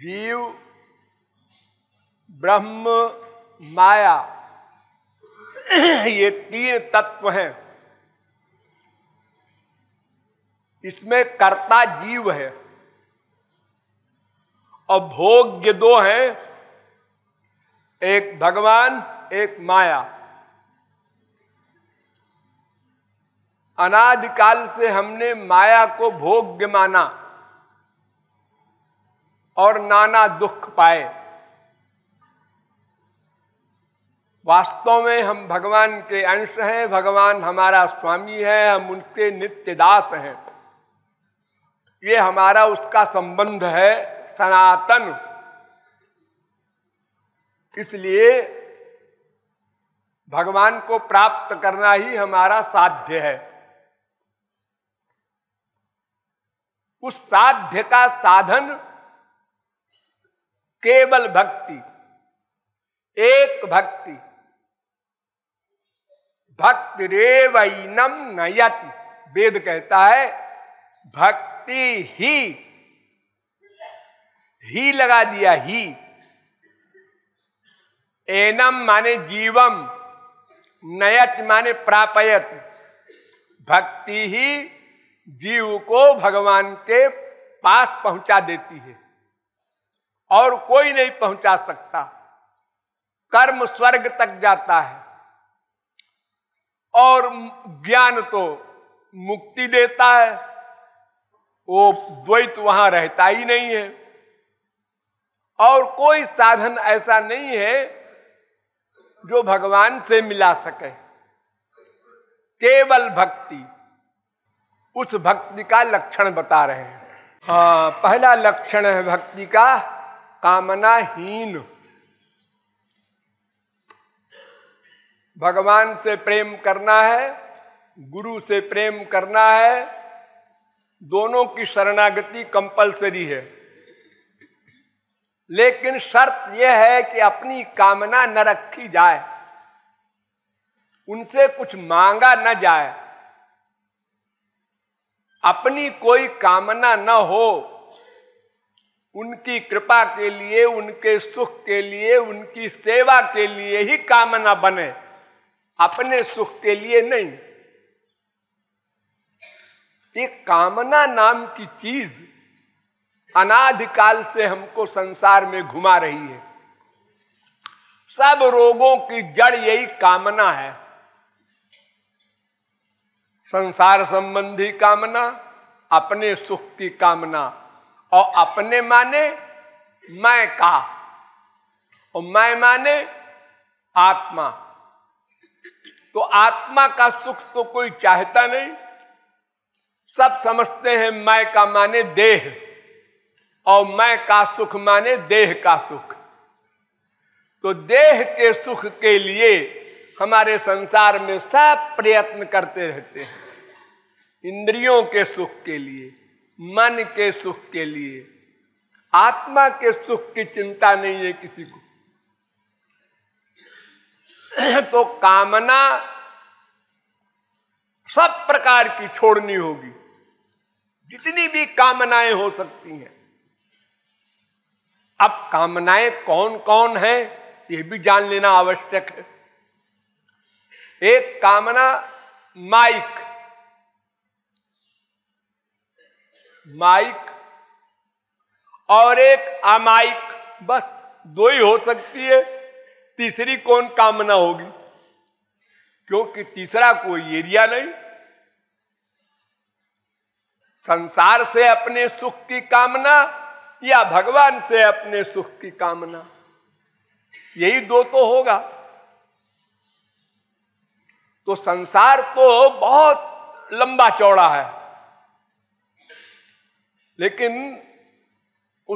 जीव ब्रह्म माया ये तीन तत्व हैं इसमें कर्ता जीव है और भोग्य दो हैं एक भगवान एक माया अनादिकाल से हमने माया को भोग्य माना और नाना दुख पाए वास्तव में हम भगवान के अंश हैं भगवान हमारा स्वामी है हम उनके नित्य दास हैं ये हमारा उसका संबंध है सनातन इसलिए भगवान को प्राप्त करना ही हमारा साध्य है उस साध्य का साधन केवल भक्ति एक भक्ति भक्ति रेवैनम नयति वेद कहता है भक्ति ही ही लगा दिया ही एनम माने जीवम नयत माने प्रापयत भक्ति ही जीव को भगवान के पास पहुंचा देती है और कोई नहीं पहुंचा सकता कर्म स्वर्ग तक जाता है और ज्ञान तो मुक्ति देता है वो द्वैत वहां रहता ही नहीं है और कोई साधन ऐसा नहीं है जो भगवान से मिला सके केवल भक्ति उस भक्ति का लक्षण बता रहे हैं हाँ पहला लक्षण है भक्ति का कामनाहीन भगवान से प्रेम करना है गुरु से प्रेम करना है दोनों की शरणागति कंपलसरी है लेकिन शर्त यह है कि अपनी कामना न रखी जाए उनसे कुछ मांगा न जाए अपनी कोई कामना न हो उनकी कृपा के लिए उनके सुख के लिए उनकी सेवा के लिए ही कामना बने अपने सुख के लिए नहीं ये कामना नाम की चीज अनाधिकाल से हमको संसार में घुमा रही है सब रोगों की जड़ यही कामना है संसार संबंधी कामना अपने सुख की कामना और अपने माने मैं का और मैं माने आत्मा तो आत्मा का सुख तो कोई चाहता नहीं सब समझते हैं मैं का माने देह और मैं का सुख माने देह का सुख तो देह के सुख के लिए हमारे संसार में सब प्रयत्न करते रहते हैं इंद्रियों के सुख के लिए मन के सुख के लिए आत्मा के सुख की चिंता नहीं है किसी को तो कामना सब प्रकार की छोड़नी होगी जितनी भी कामनाएं हो सकती हैं अब कामनाएं कौन कौन है यह भी जान लेना आवश्यक है एक कामना माइक माइक और एक अमाइक बस दो ही हो सकती है तीसरी कौन कामना होगी क्योंकि तीसरा कोई एरिया नहीं संसार से अपने सुख की कामना या भगवान से अपने सुख की कामना यही दो तो होगा तो संसार तो बहुत लंबा चौड़ा है लेकिन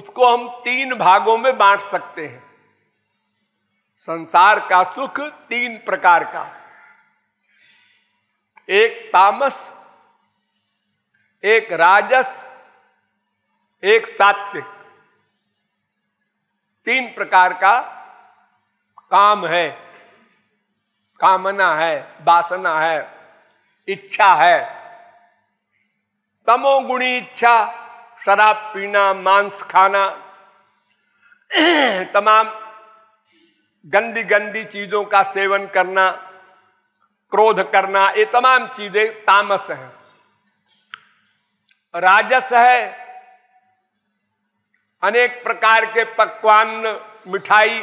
उसको हम तीन भागों में बांट सकते हैं संसार का सुख तीन प्रकार का एक तामस एक राजस एक सात्विक तीन प्रकार का काम है कामना है वासना है इच्छा है तमोगुणी इच्छा शराब पीना मांस खाना तमाम गंदी गंदी चीज़ों का सेवन करना क्रोध करना ये तमाम चीज़ें तामस हैं राजस है अनेक प्रकार के पकवान मिठाई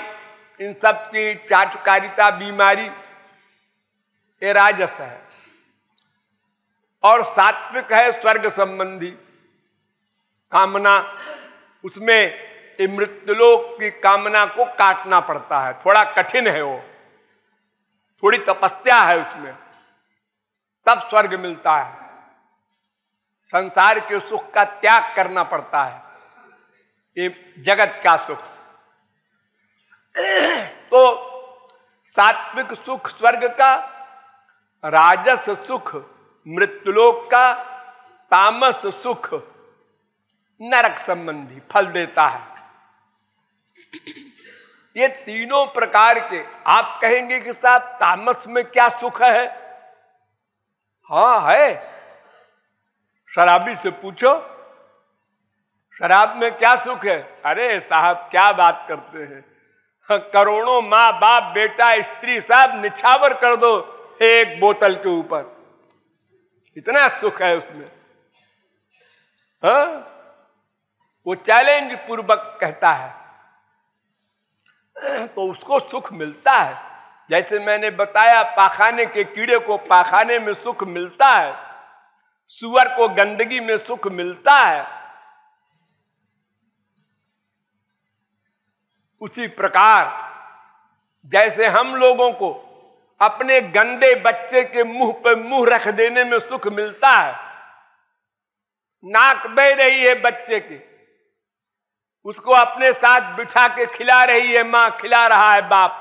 इन सब की चाटकारिता बीमारी ये राजस है और सात्विक है स्वर्ग संबंधी कामना उसमें मृत्युलोक की कामना को काटना पड़ता है थोड़ा कठिन है वो थोड़ी तपस्या है उसमें तब स्वर्ग मिलता है संसार के सुख का त्याग करना पड़ता है ये जगत का सुख तो सात्विक सुख स्वर्ग का राजस सुख मृत्युलोक का तामस सुख नरक संबंधी फल देता है ये तीनों प्रकार के आप कहेंगे कि साहब तामस में क्या सुख है हाँ है शराबी से पूछो शराब में क्या सुख है अरे साहब क्या बात करते हैं हाँ, करोड़ों माँ बाप बेटा स्त्री साहब निछावर कर दो एक बोतल के ऊपर इतना सुख है उसमें हाँ वो चैलेंज पूर्वक कहता है तो उसको सुख मिलता है जैसे मैंने बताया पाखाने के कीड़े को पाखाने में सुख मिलता है सुअर को गंदगी में सुख मिलता है उसी प्रकार जैसे हम लोगों को अपने गंदे बच्चे के मुंह पर मुंह रख देने में सुख मिलता है नाक बह रही है बच्चे के उसको अपने साथ बिठा के खिला रही है मां खिला रहा है बाप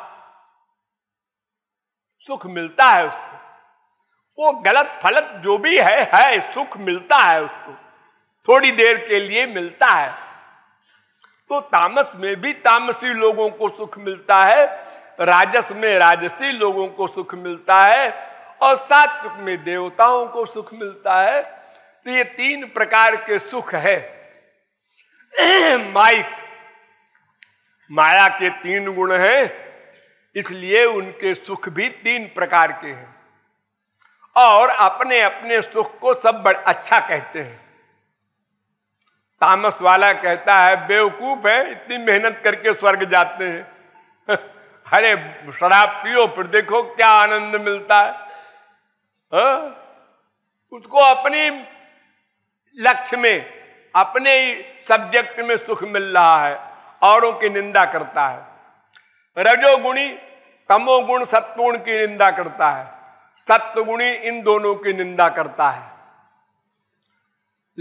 सुख मिलता है उसको वो गलत फलत जो भी है है सुख मिलता है उसको थोड़ी देर के लिए मिलता है तो तामस में भी तामसी लोगों को सुख मिलता है राजस में राजसी लोगों को सुख मिलता है और सात्विक में देवताओं को सुख मिलता है तो ये तीन प्रकार के सुख है माइक माया के तीन गुण हैं इसलिए उनके सुख भी तीन प्रकार के हैं और अपने अपने सुख को सब बड़ अच्छा कहते हैं तामस वाला कहता है बेवकूफ है इतनी मेहनत करके स्वर्ग जाते हैं अरे शराब पियो फिर देखो क्या आनंद मिलता है हा? उसको अपनी लक्ष्य में अपने सब्जेक्ट में सुख मिल रहा है औरों की निंदा करता है रजोगुणी तमोगुण सत्गुण की निंदा करता है सत्गुणी इन दोनों की निंदा करता है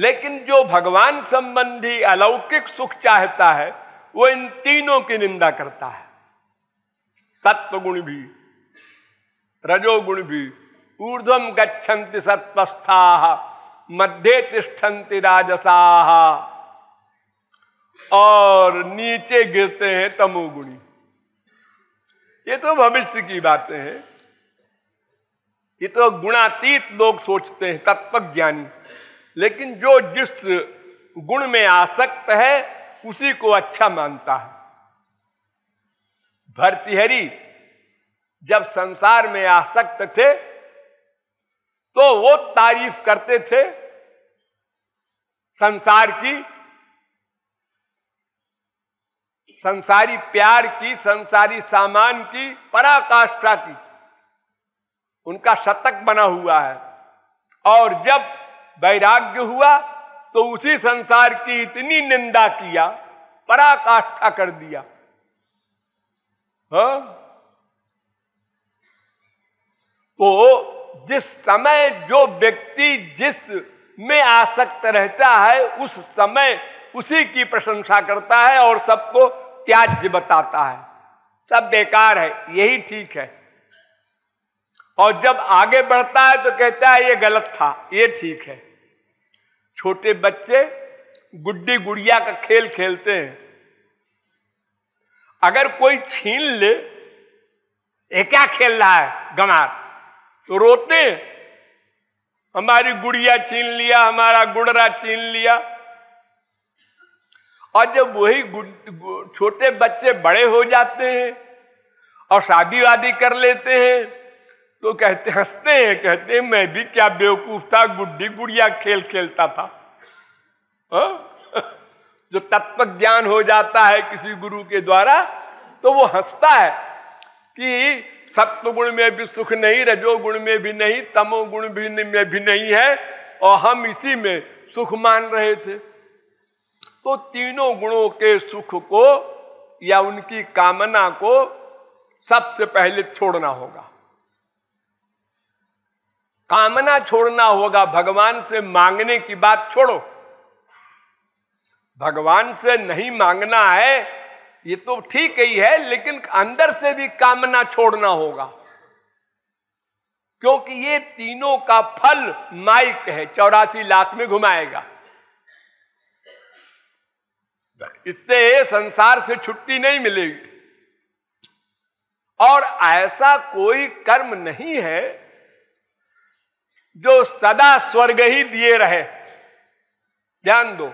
लेकिन जो भगवान संबंधी अलौकिक सुख चाहता है वो इन तीनों की निंदा करता है सत्गुण भी रजोगुण भी ऊर्धम गच्छन्ति सत्वस्था मध्य तिष्ठन्ति राजसाहा और नीचे गिरते हैं तमोगुणी ये तो भविष्य की बातें हैं ये तो गुणातीत लोग सोचते हैं तत्व ज्ञानी लेकिन जो जिस गुण में आसक्त है उसी को अच्छा मानता है भरतिहरी जब संसार में आसक्त थे तो वो तारीफ करते थे संसार की संसारी प्यार की संसारी सामान की पराकाष्ठा की उनका शतक बना हुआ है और जब वैराग्य हुआ तो उसी संसार की इतनी निंदा किया पराकाष्ठा कर दिया हा? तो जिस समय जो व्यक्ति जिस में आसक्त रहता है उस समय उसी की प्रशंसा करता है और सबको त्याज्य बताता है सब बेकार है यही ठीक है और जब आगे बढ़ता है तो कहता है ये गलत था ये ठीक है छोटे बच्चे गुड्डी गुड़िया का खेल खेलते हैं अगर कोई छीन ले ये क्या खेल रहा है गमार तो रोते हमारी गुड़िया छीन लिया हमारा गुड़रा छीन लिया और जब वही छोटे बच्चे बड़े हो जाते हैं और शादी वादी कर लेते हैं तो कहते हंसते हैं कहते हैं मैं भी क्या बेवकूफ था गुड्डी गुड़िया खेल खेलता था आ? हाँ? जो तत्व ज्ञान हो जाता है किसी गुरु के द्वारा तो वो हंसता है कि सत्व गुण में भी सुख नहीं रजो गुण में भी नहीं तमो गुण भी में भी नहीं है और हम इसी में सुख मान रहे थे तो तीनों गुणों के सुख को या उनकी कामना को सबसे पहले छोड़ना होगा कामना छोड़ना होगा भगवान से मांगने की बात छोड़ो भगवान से नहीं मांगना है ये तो ठीक ही है लेकिन अंदर से भी कामना छोड़ना होगा क्योंकि ये तीनों का फल माइक है चौरासी लाख में घुमाएगा इससे संसार से छुट्टी नहीं मिलेगी और ऐसा कोई कर्म नहीं है जो सदा स्वर्ग ही दिए रहे ध्यान दो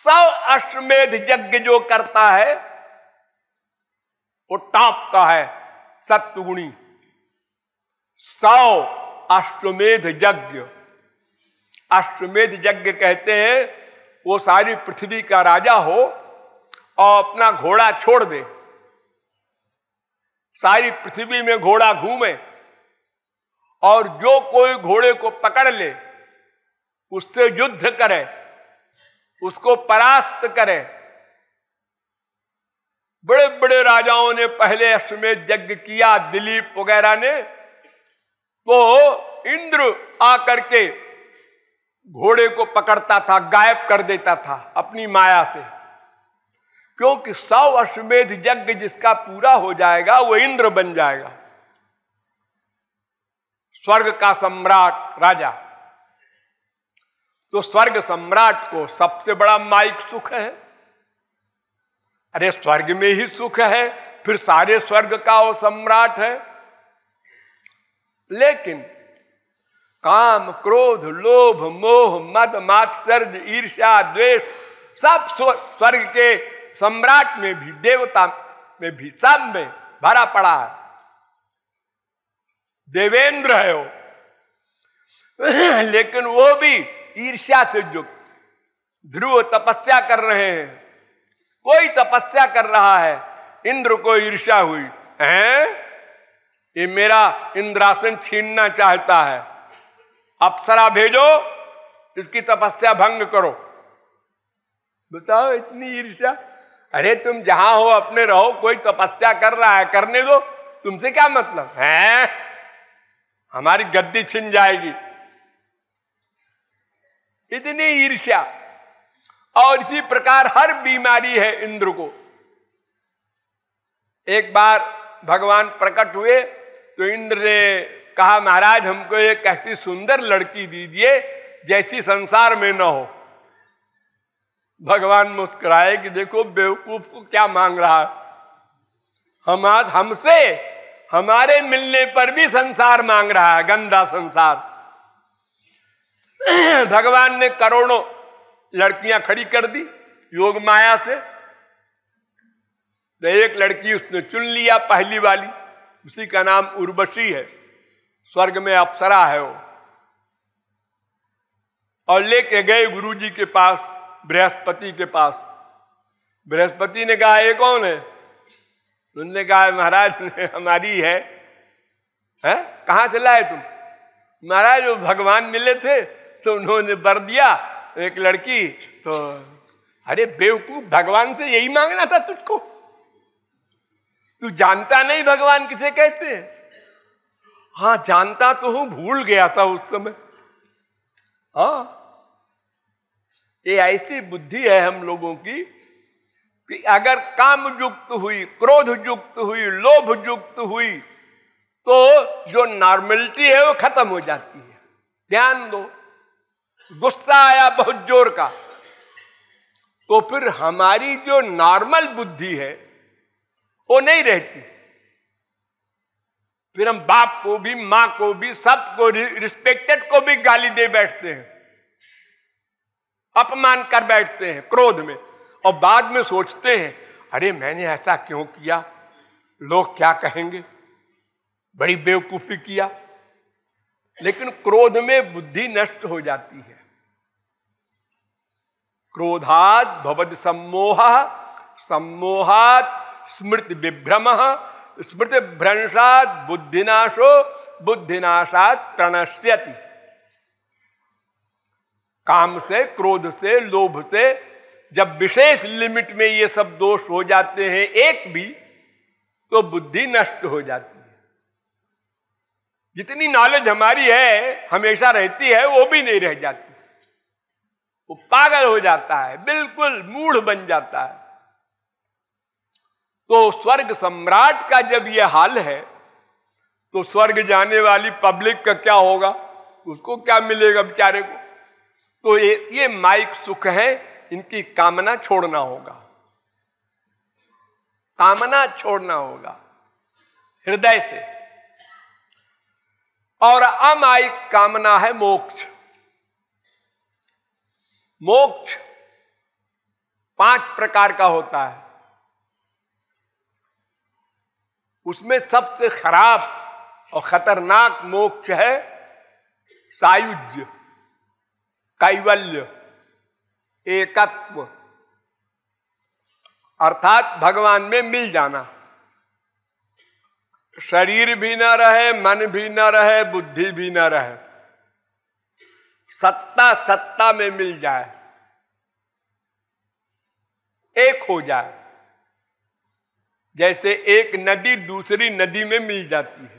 सौ अष्टमेध यज्ञ जो करता है वो टॉप का है सत्गुणी सौ अष्टमेध यज्ञ अश्वमेध यज्ञ कहते हैं वो सारी पृथ्वी का राजा हो और अपना घोड़ा छोड़ दे सारी पृथ्वी में घोड़ा घूमे और जो कोई घोड़े को पकड़ ले उससे युद्ध करे उसको परास्त करे बड़े बड़े राजाओं ने पहले अश्वमेध यज्ञ किया दिलीप वगैरह ने तो इंद्र आकर के घोड़े को पकड़ता था गायब कर देता था अपनी माया से क्योंकि सौ अश्वेध यज्ञ जिसका पूरा हो जाएगा वो इंद्र बन जाएगा स्वर्ग का सम्राट राजा तो स्वर्ग सम्राट को सबसे बड़ा माइक सुख है अरे स्वर्ग में ही सुख है फिर सारे स्वर्ग का वो सम्राट है लेकिन काम क्रोध लोभ मोह मद सर्ज ईर्ष्या द्वेष सब स्वर्ग के सम्राट में भी देवता में भी सब में भरा पड़ा है देवेंद्र है वो लेकिन वो भी ईर्ष्या से युक्त ध्रुव तपस्या कर रहे हैं कोई तपस्या कर रहा है इंद्र को ईर्ष्या हुई है ये मेरा इंद्रासन छीनना चाहता है अप्सरा भेजो इसकी तपस्या भंग करो बताओ इतनी ईर्ष्या अरे तुम जहां हो अपने रहो कोई तपस्या कर रहा है करने दो तुमसे क्या मतलब है हमारी गद्दी छिन जाएगी इतनी ईर्ष्या और इसी प्रकार हर बीमारी है इंद्र को एक बार भगवान प्रकट हुए तो इंद्र ने कहा महाराज हमको एक ऐसी सुंदर लड़की दीजिए जैसी संसार में न हो भगवान मुस्कुराए कि देखो बेवकूफ को क्या मांग रहा हम आज हमसे हमारे मिलने पर भी संसार मांग रहा है गंदा संसार भगवान ने करोड़ों लड़कियां खड़ी कर दी योग माया से तो एक लड़की उसने चुन लिया पहली वाली उसी का नाम उर्वशी है स्वर्ग में अप्सरा है वो और लेके गए गुरु जी के पास बृहस्पति के पास बृहस्पति ने कहा ये कौन है उन्होंने कहा महाराज हमारी है है? कहाँ से लाए तुम महाराज वो भगवान मिले थे तो उन्होंने बर दिया एक लड़की तो अरे बेवकूफ भगवान से यही मांगना था तुझको तू जानता नहीं भगवान किसे कहते हैं हाँ जानता तो हूं भूल गया था उस समय हा ये ऐसी बुद्धि है हम लोगों की कि अगर काम युक्त हुई क्रोध युक्त हुई लोभ युक्त हुई तो जो नॉर्मेलिटी है वो खत्म हो जाती है ध्यान दो गुस्सा आया बहुत जोर का तो फिर हमारी जो नॉर्मल बुद्धि है वो नहीं रहती फिर हम बाप को भी मां को भी सबको रिस्पेक्टेड को भी गाली दे बैठते हैं अपमान कर बैठते हैं क्रोध में और बाद में सोचते हैं अरे मैंने ऐसा क्यों किया लोग क्या कहेंगे बड़ी बेवकूफी किया लेकिन क्रोध में बुद्धि नष्ट हो जाती है क्रोधात भवद सम्मोह सम्मोहात स्मृति विभ्रम स्मृति भ्रंशात बुद्धिनाशो बुद्धिनाशात प्रणश्यति काम से क्रोध से लोभ से जब विशेष लिमिट में ये सब दोष हो जाते हैं एक भी तो बुद्धि नष्ट हो जाती है जितनी नॉलेज हमारी है हमेशा रहती है वो भी नहीं रह जाती वो पागल हो जाता है बिल्कुल मूढ़ बन जाता है तो स्वर्ग सम्राट का जब यह हाल है तो स्वर्ग जाने वाली पब्लिक का क्या होगा उसको क्या मिलेगा बेचारे को तो ये ये माइक सुख है इनकी कामना छोड़ना होगा कामना छोड़ना होगा हृदय से और अमायिक कामना है मोक्ष मोक्ष पांच प्रकार का होता है उसमें सबसे खराब और खतरनाक मोक्ष है सायुज कैवल्य एकत्व अर्थात भगवान में मिल जाना शरीर भी न रहे मन भी न रहे बुद्धि भी न रहे सत्ता सत्ता में मिल जाए एक हो जाए जैसे एक नदी दूसरी नदी में मिल जाती है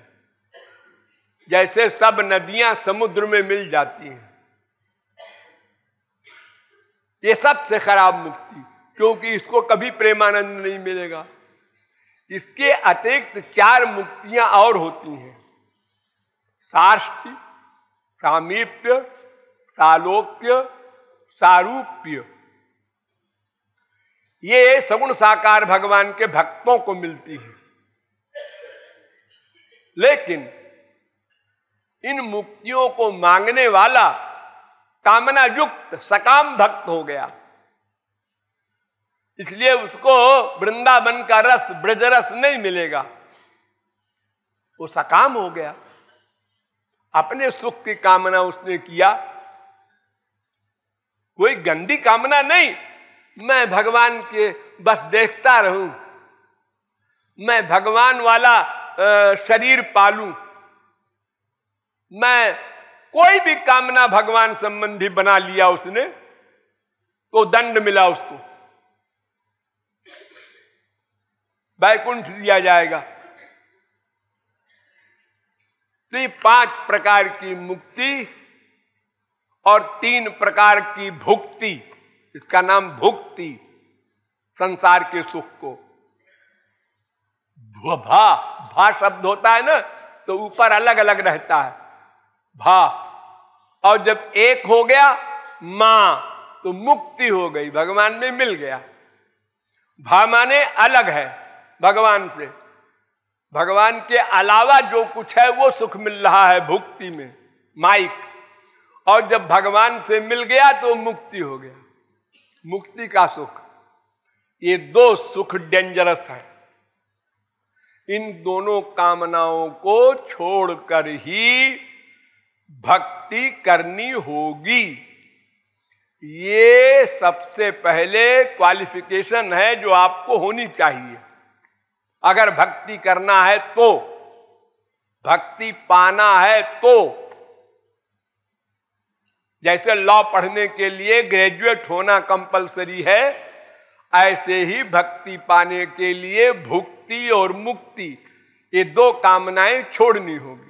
जैसे सब नदियां समुद्र में मिल जाती हैं ये सबसे खराब मुक्ति क्योंकि इसको कभी प्रेमानंद नहीं मिलेगा इसके अतिरिक्त चार मुक्तियां और होती हैं साष्ट सामीप्य सालोक्य सारूप्य ये सगुण साकार भगवान के भक्तों को मिलती है लेकिन इन मुक्तियों को मांगने वाला कामना युक्त सकाम भक्त हो गया इसलिए उसको वृंदावन का रस ब्रजरस नहीं मिलेगा वो सकाम हो गया अपने सुख की कामना उसने किया कोई गंदी कामना नहीं मैं भगवान के बस देखता रहूं मैं भगवान वाला शरीर पालूं मैं कोई भी कामना भगवान संबंधी बना लिया उसने तो दंड मिला उसको वैकुंठ दिया जाएगा तो ये पांच प्रकार की मुक्ति और तीन प्रकार की भुक्ति इसका नाम भुक्ति संसार के सुख को भा भा शब्द होता है ना तो ऊपर अलग अलग रहता है भा और जब एक हो गया मां तो मुक्ति हो गई भगवान में मिल गया भा माने अलग है भगवान से भगवान के अलावा जो कुछ है वो सुख मिल रहा है भुक्ति में माइक और जब भगवान से मिल गया तो मुक्ति हो गया मुक्ति का सुख ये दो सुख डेंजरस है इन दोनों कामनाओं को छोड़कर ही भक्ति करनी होगी ये सबसे पहले क्वालिफिकेशन है जो आपको होनी चाहिए अगर भक्ति करना है तो भक्ति पाना है तो जैसे लॉ पढ़ने के लिए ग्रेजुएट होना कंपलसरी है ऐसे ही भक्ति पाने के लिए भुक्ति और मुक्ति ये दो कामनाएं छोड़नी होगी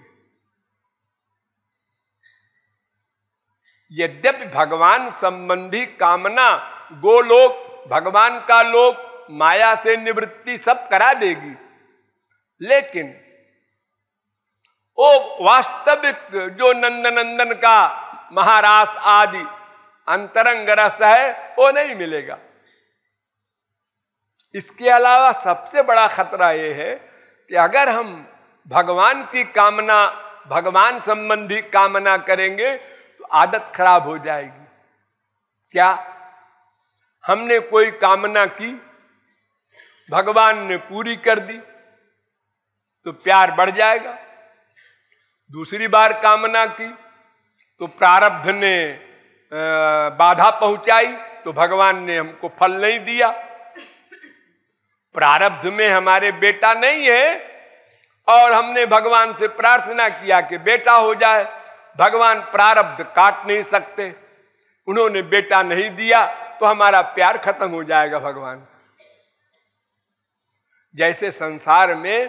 यद्यपि भगवान संबंधी कामना गोलोक भगवान का लोक माया से निवृत्ति सब करा देगी लेकिन वो वास्तविक जो नंदनंदन का महारास आदि अंतरंग रस है वो नहीं मिलेगा इसके अलावा सबसे बड़ा खतरा ये है कि अगर हम भगवान की कामना भगवान संबंधी कामना करेंगे तो आदत खराब हो जाएगी क्या हमने कोई कामना की भगवान ने पूरी कर दी तो प्यार बढ़ जाएगा दूसरी बार कामना की तो प्रारब्ध ने बाधा पहुंचाई तो भगवान ने हमको फल नहीं दिया प्रारब्ध में हमारे बेटा नहीं है और हमने भगवान से प्रार्थना किया कि बेटा हो जाए भगवान प्रारब्ध काट नहीं सकते उन्होंने बेटा नहीं दिया तो हमारा प्यार खत्म हो जाएगा भगवान से जैसे संसार में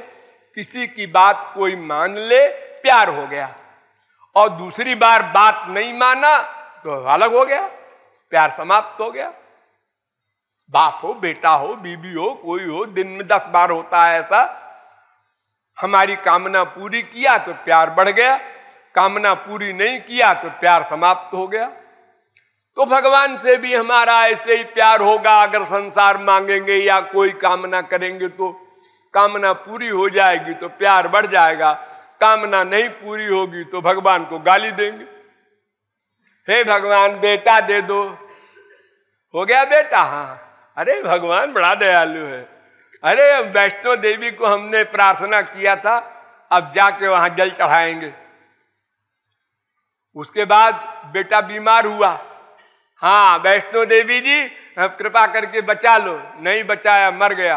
किसी की बात कोई मान ले प्यार हो गया और दूसरी बार बात नहीं माना तो अलग हो गया प्यार समाप्त हो गया बाप हो बेटा हो बीबी हो कोई हो दिन में दस बार होता है ऐसा हमारी कामना पूरी किया तो प्यार बढ़ गया कामना पूरी नहीं किया तो प्यार समाप्त हो गया तो भगवान से भी हमारा ऐसे ही प्यार होगा अगर संसार मांगेंगे या कोई कामना करेंगे तो कामना पूरी हो जाएगी तो प्यार बढ़ जाएगा कामना नहीं पूरी होगी तो भगवान को गाली देंगे हे भगवान बेटा दे दो हो गया बेटा हाँ अरे भगवान बड़ा दयालु है अरे वैष्णो देवी को हमने प्रार्थना किया था अब जाके वहां जल चढ़ाएंगे उसके बाद बेटा बीमार हुआ हाँ वैष्णो देवी जी अब कृपा करके बचा लो नहीं बचाया मर गया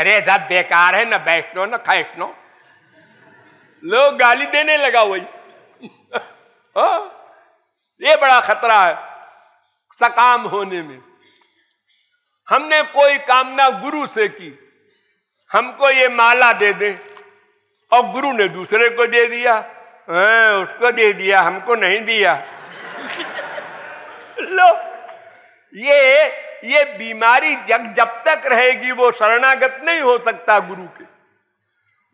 अरे सब बेकार है ना वैष्णो ना खैष्णो लोग गाली देने लगा वही हाँ? ये बड़ा खतरा है सकाम होने में हमने कोई कामना गुरु से की हमको ये माला दे दे और गुरु ने दूसरे को दे दिया आ, हाँ, उसको दे दिया हमको नहीं दिया लो ये ये बीमारी जब जब तक रहेगी वो शरणागत नहीं हो सकता गुरु के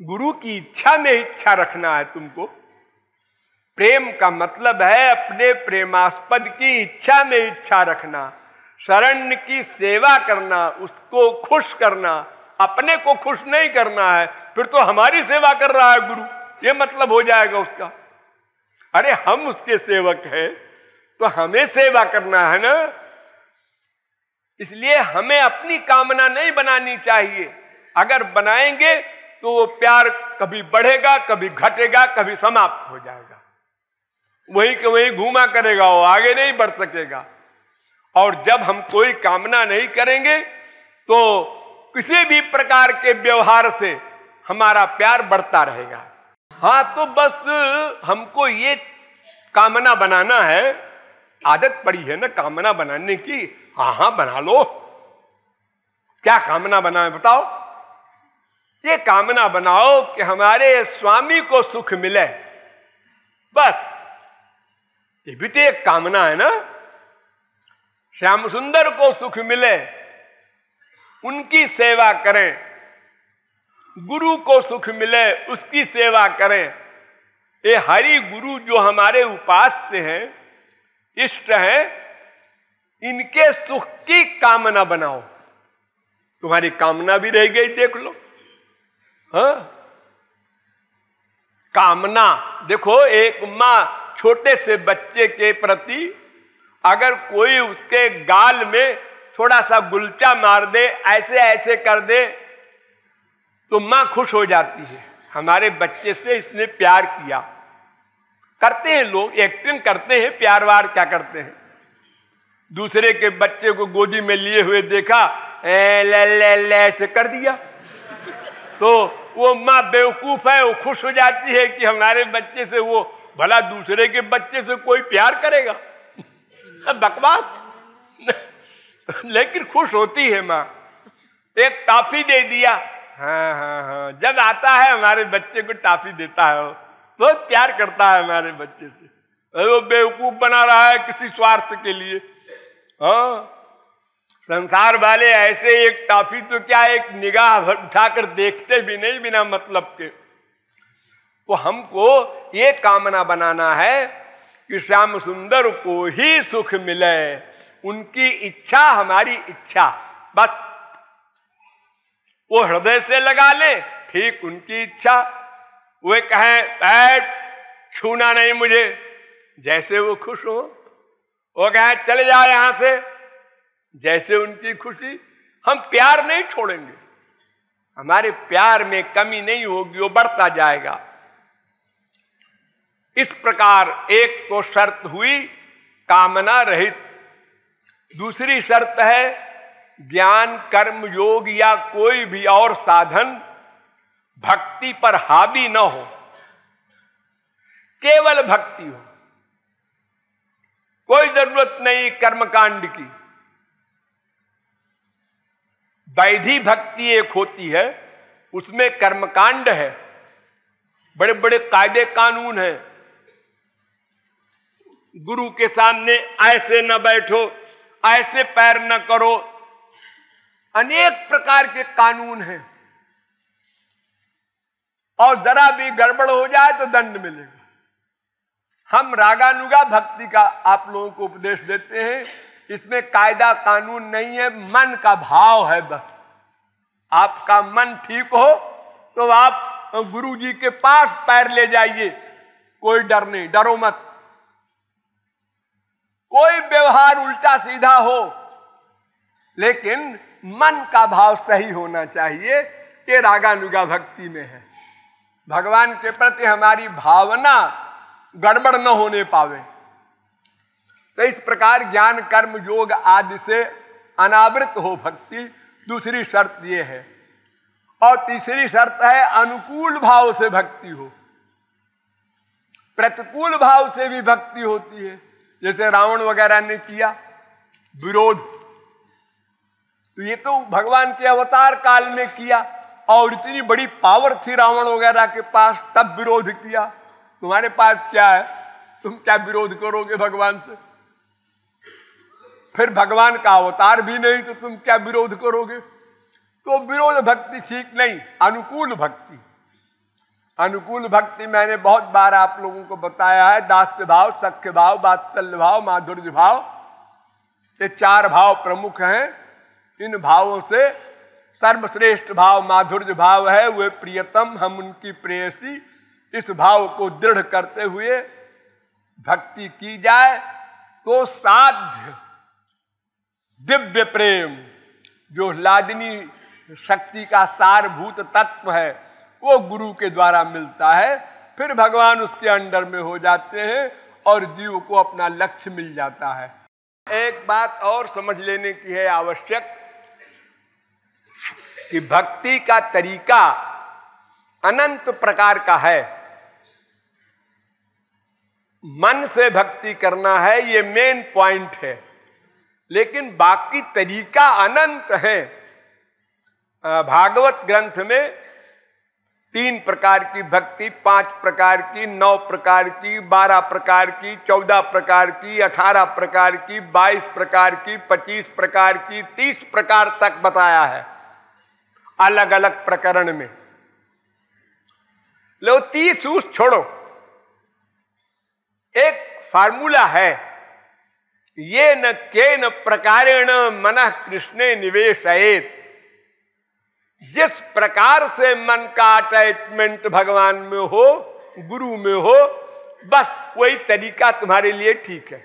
गुरु की इच्छा में इच्छा रखना है तुमको प्रेम का मतलब है अपने प्रेमास्पद की इच्छा में इच्छा रखना शरण की सेवा करना उसको खुश करना अपने को खुश नहीं करना है फिर तो हमारी सेवा कर रहा है गुरु ये मतलब हो जाएगा उसका अरे हम उसके सेवक हैं तो हमें सेवा करना है ना इसलिए हमें अपनी कामना नहीं बनानी चाहिए अगर बनाएंगे तो वो प्यार कभी बढ़ेगा कभी घटेगा कभी समाप्त हो जाएगा वही के वही घूमा करेगा वो आगे नहीं बढ़ सकेगा और जब हम कोई कामना नहीं करेंगे तो किसी भी प्रकार के व्यवहार से हमारा प्यार बढ़ता रहेगा हाँ तो बस हमको ये कामना बनाना है आदत पड़ी है ना कामना बनाने की हाँ हाँ बना लो क्या कामना बनाए बताओ ये कामना बनाओ कि हमारे स्वामी को सुख मिले बस ये भी तो एक कामना है ना श्याम सुंदर को सुख मिले उनकी सेवा करें गुरु को सुख मिले उसकी सेवा करें ये हरि गुरु जो हमारे उपास से हैं इष्ट हैं इनके सुख की कामना बनाओ तुम्हारी कामना भी रह गई देख लो हा? कामना देखो एक माँ छोटे से बच्चे के प्रति अगर कोई उसके गाल में थोड़ा सा गुलचा मार दे ऐसे ऐसे कर दे तो माँ खुश हो जाती है हमारे बच्चे से इसने प्यार किया करते हैं लोग एक्टिंग करते हैं प्यार वार क्या करते हैं दूसरे के बच्चे को गोदी में लिए हुए देखा ए, ले, ले, ले, कर दिया तो वो माँ बेवकूफ़ है वो खुश हो जाती है कि हमारे बच्चे से वो भला दूसरे के बच्चे से कोई प्यार करेगा बकवास लेकिन खुश होती है माँ एक टाफी दे दिया हाँ हाँ हाँ जब आता है हमारे बच्चे को टाफी देता है वो बहुत प्यार करता है हमारे बच्चे से वो बेवकूफ़ बना रहा है किसी स्वार्थ के लिए हाँ संसार वाले ऐसे एक टॉफी तो क्या एक निगाह उठाकर देखते भी नहीं बिना मतलब के तो हमको ये कामना बनाना है कि श्याम सुंदर को ही सुख मिले उनकी इच्छा हमारी इच्छा बस वो हृदय से लगा ले ठीक उनकी इच्छा वे कहें छूना नहीं मुझे जैसे वो खुश हो वो कहे चले जाओ यहां से जैसे उनकी खुशी हम प्यार नहीं छोड़ेंगे हमारे प्यार में कमी नहीं होगी वो बढ़ता जाएगा इस प्रकार एक तो शर्त हुई कामना रहित दूसरी शर्त है ज्ञान कर्म योग या कोई भी और साधन भक्ति पर हावी न हो केवल भक्ति हो कोई जरूरत नहीं कर्मकांड की वैधि भक्ति एक होती है उसमें कर्मकांड है बड़े बड़े कायदे कानून हैं गुरु के सामने ऐसे न बैठो ऐसे पैर न करो अनेक प्रकार के कानून हैं और जरा भी गड़बड़ हो जाए तो दंड मिलेगा हम रागानुगा भक्ति का आप लोगों को उपदेश देते हैं इसमें कायदा कानून नहीं है मन का भाव है बस आपका मन ठीक हो तो आप गुरु जी के पास पैर ले जाइए कोई डर नहीं डरो मत कोई व्यवहार उल्टा सीधा हो लेकिन मन का भाव सही होना चाहिए ये रागानुगा भक्ति में है भगवान के प्रति हमारी भावना गड़बड़ न होने पावे तो इस प्रकार ज्ञान कर्म योग आदि से अनावृत हो भक्ति दूसरी शर्त यह है और तीसरी शर्त है अनुकूल भाव से भक्ति हो प्रतिकूल भाव से भी भक्ति होती है जैसे रावण वगैरह ने किया विरोध तो ये तो भगवान के अवतार काल में किया और इतनी बड़ी पावर थी रावण वगैरह के पास तब विरोध किया तुम्हारे पास क्या है तुम क्या विरोध करोगे भगवान से फिर भगवान का अवतार भी नहीं तो तुम क्या विरोध करोगे तो विरोध भक्ति ठीक नहीं अनुकूल भक्ति अनुकूल भक्ति मैंने बहुत बार आप लोगों को बताया है दास्य भाव सख्य भाव बात्सल्य भाव माधुर्य भाव ये चार भाव प्रमुख हैं इन भावों से सर्वश्रेष्ठ भाव माधुर्य भाव है वे प्रियतम हम उनकी प्रेयसी इस भाव को दृढ़ करते हुए भक्ति की जाए तो साध्य दिव्य प्रेम जो लादिनी शक्ति का सारभूत तत्व है वो गुरु के द्वारा मिलता है फिर भगवान उसके अंडर में हो जाते हैं और जीव को अपना लक्ष्य मिल जाता है एक बात और समझ लेने की है आवश्यक कि भक्ति का तरीका अनंत प्रकार का है मन से भक्ति करना है ये मेन पॉइंट है लेकिन बाकी तरीका अनंत है भागवत ग्रंथ में तीन प्रकार की भक्ति पांच प्रकार की नौ प्रकार की बारह प्रकार की चौदह प्रकार की अठारह प्रकार की बाईस प्रकार की पच्चीस प्रकार की तीस प्रकार तक बताया है अलग अलग प्रकरण में लो तीस उस छोड़ो एक फार्मूला है ये न के न प्रकारेण मन कृष्ण निवेश जिस प्रकार से मन का अटैचमेंट भगवान में हो गुरु में हो बस वही तरीका तुम्हारे लिए ठीक है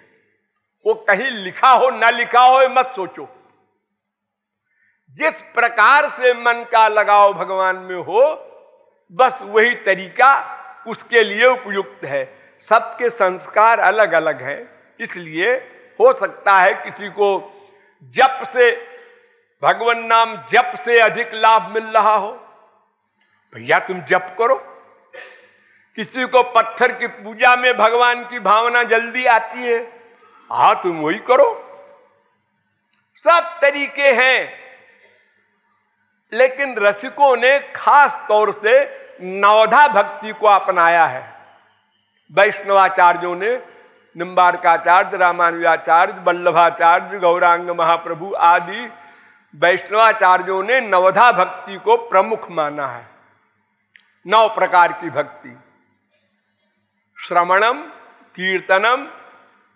वो कहीं लिखा हो ना लिखा हो मत सोचो जिस प्रकार से मन का लगाव भगवान में हो बस वही तरीका उसके लिए उपयुक्त है सबके संस्कार अलग अलग हैं इसलिए हो सकता है किसी को जप से भगवान नाम जप से अधिक लाभ मिल रहा हो भैया तुम जप करो किसी को पत्थर की पूजा में भगवान की भावना जल्दी आती है हा तुम वही करो सब तरीके हैं लेकिन रसिकों ने खास तौर से नवधा भक्ति को अपनाया है वैष्णवाचार्यों ने निम्बारकाचार्य रामानुजाचार्य वल्लभाचार्य गौरांग महाप्रभु आदि वैष्णवाचार्यों ने नवधा भक्ति को प्रमुख माना है नौ प्रकार की भक्ति श्रवणम कीर्तनम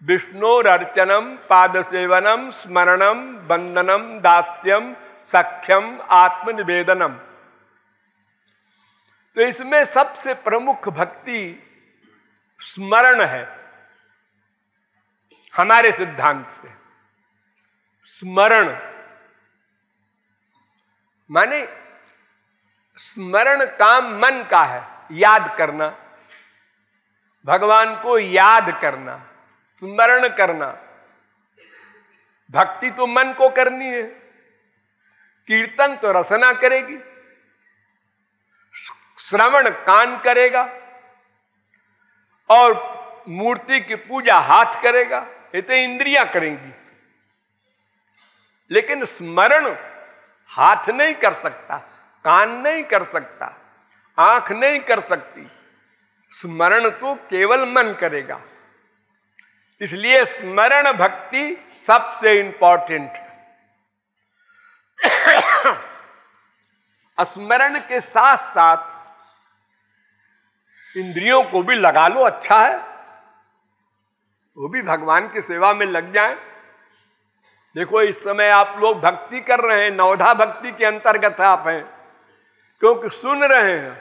विष्णोरर्चनम पाद सेवनम स्मरणम बंदनम दास्यम सख्यम आत्मनिवेदनम तो इसमें सबसे प्रमुख भक्ति स्मरण है हमारे सिद्धांत से स्मरण माने स्मरण काम मन का है याद करना भगवान को याद करना स्मरण करना भक्ति तो मन को करनी है कीर्तन तो रसना करेगी श्रवण कान करेगा और मूर्ति की पूजा हाथ करेगा ये तो इंद्रिया करेंगी लेकिन स्मरण हाथ नहीं कर सकता कान नहीं कर सकता आंख नहीं कर सकती स्मरण तो केवल मन करेगा इसलिए स्मरण भक्ति सबसे इंपॉर्टेंट स्मरण के साथ साथ इंद्रियों को भी लगा लो अच्छा है वो भी भगवान की सेवा में लग जाए देखो इस समय आप लोग भक्ति कर रहे हैं नवधा भक्ति के अंतर्गत आप हैं क्योंकि सुन रहे हैं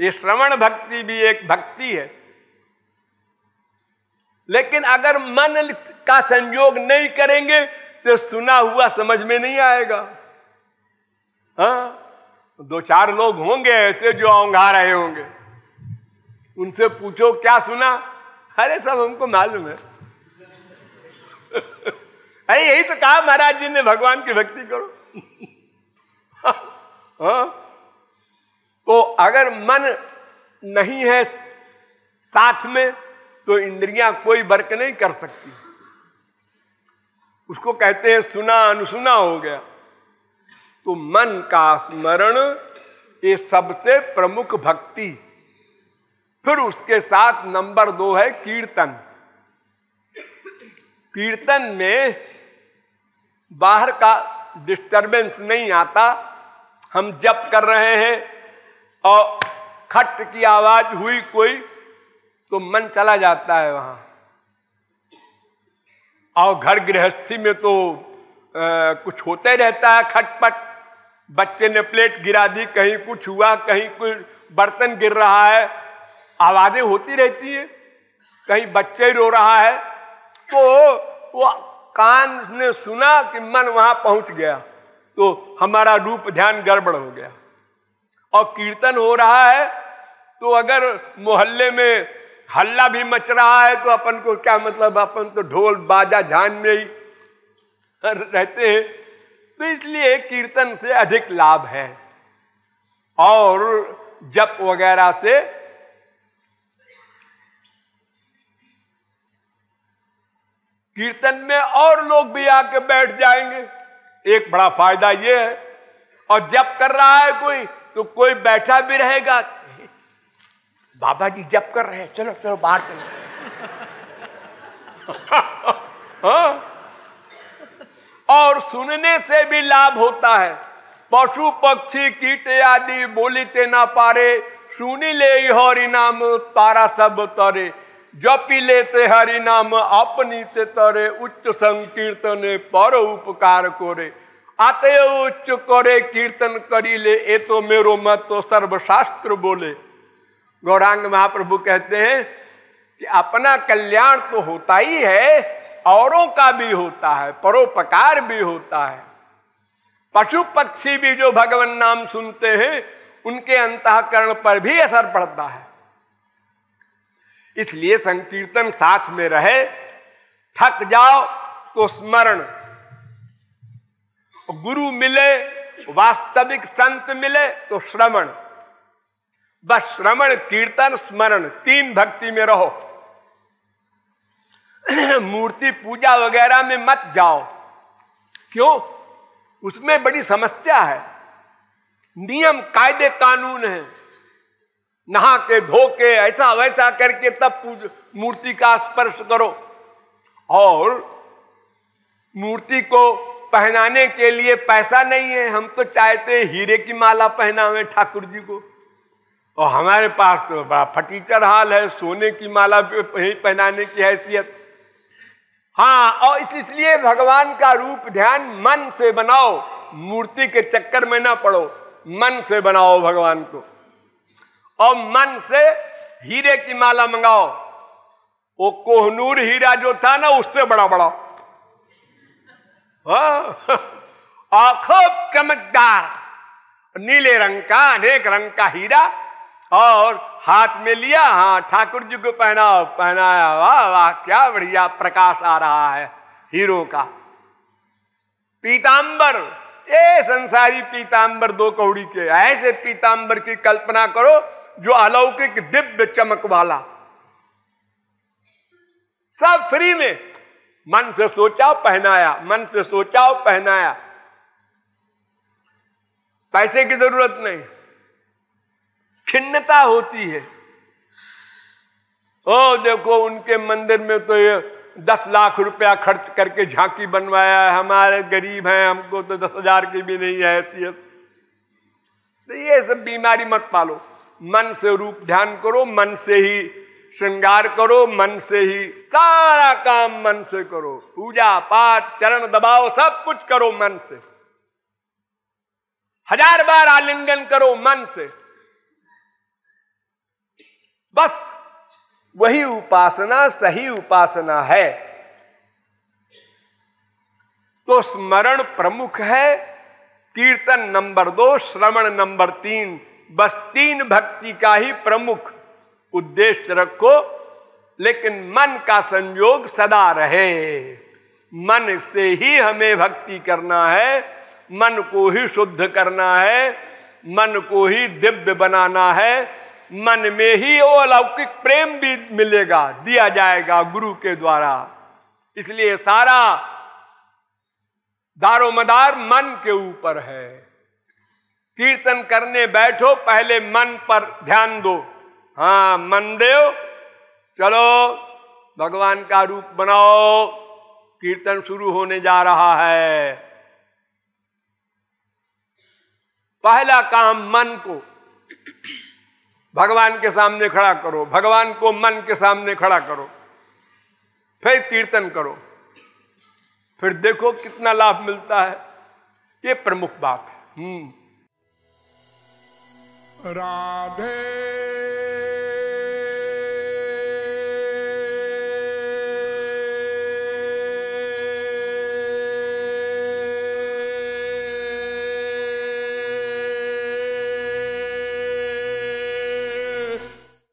ये श्रवण भक्ति भी एक भक्ति है लेकिन अगर मन का संयोग नहीं करेंगे तो सुना हुआ समझ में नहीं आएगा हाँ दो चार लोग होंगे ऐसे जो औंघा रहे होंगे उनसे पूछो क्या सुना अरे सब हमको मालूम है अरे यही तो कहा महाराज जी ने भगवान की भक्ति करो हाँ। तो अगर मन नहीं है साथ में तो इंद्रियां कोई वर्क नहीं कर सकती उसको कहते हैं सुना अनुसुना हो गया तो मन का स्मरण ये सबसे प्रमुख भक्ति फिर उसके साथ नंबर दो है कीर्तन कीर्तन में बाहर का डिस्टरबेंस नहीं आता हम जप कर रहे हैं और खट की आवाज हुई कोई तो मन चला जाता है वहां और घर गृहस्थी में तो आ, कुछ होते रहता है खटपट बच्चे ने प्लेट गिरा दी कहीं कुछ हुआ कहीं कुछ बर्तन गिर रहा है आवाजें होती रहती है कहीं बच्चे रो रहा है तो वो कान ने सुना कि मन वहां पहुंच गया तो हमारा रूप ध्यान गड़बड़ हो गया और कीर्तन हो रहा है तो अगर मोहल्ले में हल्ला भी मच रहा है तो अपन को क्या मतलब अपन तो ढोल बाजा झान में ही रहते हैं तो इसलिए कीर्तन से अधिक लाभ है और जप वगैरह से कीर्तन में और लोग भी आके बैठ जाएंगे एक बड़ा फायदा ये है और जब कर रहा है कोई तो कोई बैठा भी रहेगा बाबा जी जब कर रहे हैं चलो चलो बाहर चलो हाँ। और सुनने से भी लाभ होता है पशु पक्षी कीट आदि बोली ते ना पारे सुनी ले नाम तारा सब तरे जपी लेते हरि नाम अपनी से तरे उच्च संकीर्तन पर उपकार करे आते उच्च करे कीर्तन करी ले ए तो मेरो मत तो सर्वशास्त्र बोले गौरांग महाप्रभु कहते हैं कि अपना कल्याण तो होता ही है औरों का भी होता है परोपकार भी होता है पशु पक्षी भी जो भगवान नाम सुनते हैं उनके अंतकरण पर भी असर पड़ता है इसलिए संकीर्तन साथ में रहे थक जाओ तो स्मरण गुरु मिले वास्तविक संत मिले तो श्रवण बस श्रवण कीर्तन स्मरण तीन भक्ति में रहो मूर्ति पूजा वगैरह में मत जाओ क्यों उसमें बड़ी समस्या है नियम कायदे कानून है नहा के धो के ऐसा वैसा करके तब मूर्ति का स्पर्श करो और मूर्ति को पहनाने के लिए पैसा नहीं है हम तो चाहते हीरे की माला पहनावे ठाकुर जी को और हमारे पास तो बड़ा फटीचर हाल है सोने की माला पहनाने की हैसियत हाँ और इस इसलिए भगवान का रूप ध्यान मन से बनाओ मूर्ति के चक्कर में ना पड़ो मन से बनाओ भगवान को और मन से हीरे की माला मंगाओ वो कोहनूर हीरा जो था ना उससे बड़ा बड़ा हाँ। खूब चमकदार नीले रंग का अनेक रंग का हीरा और हाथ में लिया हाँ ठाकुर जी को पहना पहनाया वाह वाह क्या बढ़िया प्रकाश आ रहा है हीरो का पीताम्बर ये संसारी पीतांबर दो कौड़ी के ऐसे पीताम्बर की कल्पना करो जो अलौकिक दिव्य चमक वाला सब फ्री में मन से सोचा पहनाया मन से सोचा पहनाया पैसे की जरूरत नहीं खिन्नता होती है ओ देखो उनके मंदिर में तो ये दस लाख रुपया खर्च करके झांकी बनवाया है हमारे गरीब हैं हमको तो दस हजार की भी नहीं है हैसियत तो ये सब बीमारी मत पालो मन से रूप ध्यान करो मन से ही श्रृंगार करो मन से ही सारा काम मन से करो पूजा पाठ चरण दबाओ सब कुछ करो मन से हजार बार आलिंगन करो मन से बस वही उपासना सही उपासना है तो स्मरण प्रमुख है कीर्तन नंबर दो श्रवण नंबर तीन बस तीन भक्ति का ही प्रमुख उद्देश्य रखो लेकिन मन का संयोग सदा रहे मन से ही हमें भक्ति करना है मन को ही शुद्ध करना है मन को ही दिव्य बनाना है मन में ही वो अलौकिक प्रेम भी मिलेगा दिया जाएगा गुरु के द्वारा इसलिए सारा दारोमदार मन के ऊपर है कीर्तन करने बैठो पहले मन पर ध्यान दो हाँ मन देव चलो भगवान का रूप बनाओ कीर्तन शुरू होने जा रहा है पहला काम मन को भगवान के सामने खड़ा करो भगवान को मन के सामने खड़ा करो फिर कीर्तन करो फिर देखो कितना लाभ मिलता है ये प्रमुख बात है हम्म Radhe.